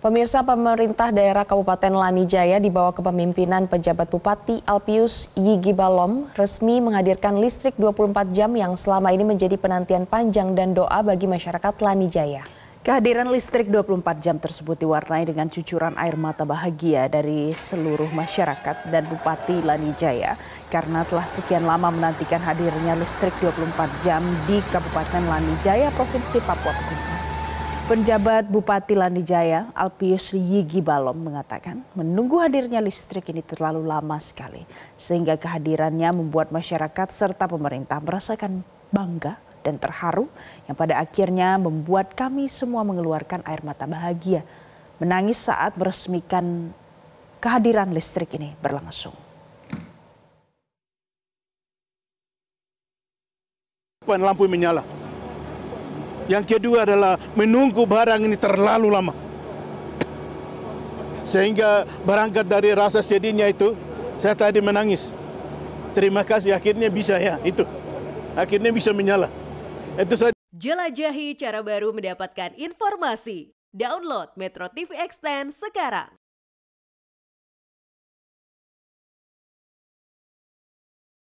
Pemirsa pemerintah daerah Kabupaten Lanijaya di bawah kepemimpinan pejabat Bupati Alpius Yigi Balom resmi menghadirkan listrik 24 jam yang selama ini menjadi penantian panjang dan doa bagi masyarakat Lanijaya. Kehadiran listrik 24 jam tersebut diwarnai dengan cucuran air mata bahagia dari seluruh masyarakat dan Bupati Lanijaya karena telah sekian lama menantikan hadirnya listrik 24 jam di Kabupaten Lanijaya, Provinsi Papua Pegunungan. Penjabat Bupati Lanijaya, Alpius Yigi Balom mengatakan menunggu hadirnya listrik ini terlalu lama sekali sehingga kehadirannya membuat masyarakat serta pemerintah merasakan bangga dan terharu yang pada akhirnya membuat kami semua mengeluarkan air mata bahagia menangis saat meresmikan kehadiran listrik ini berlangsung. Lampu menyala, yang kedua adalah menunggu barang ini terlalu lama. Sehingga berangkat dari rasa sedihnya itu, saya tadi menangis. Terima kasih akhirnya bisa ya, itu. Akhirnya bisa menyala. Itu saja. Jelajahi cara baru mendapatkan informasi. Download Metro TV Extend sekarang.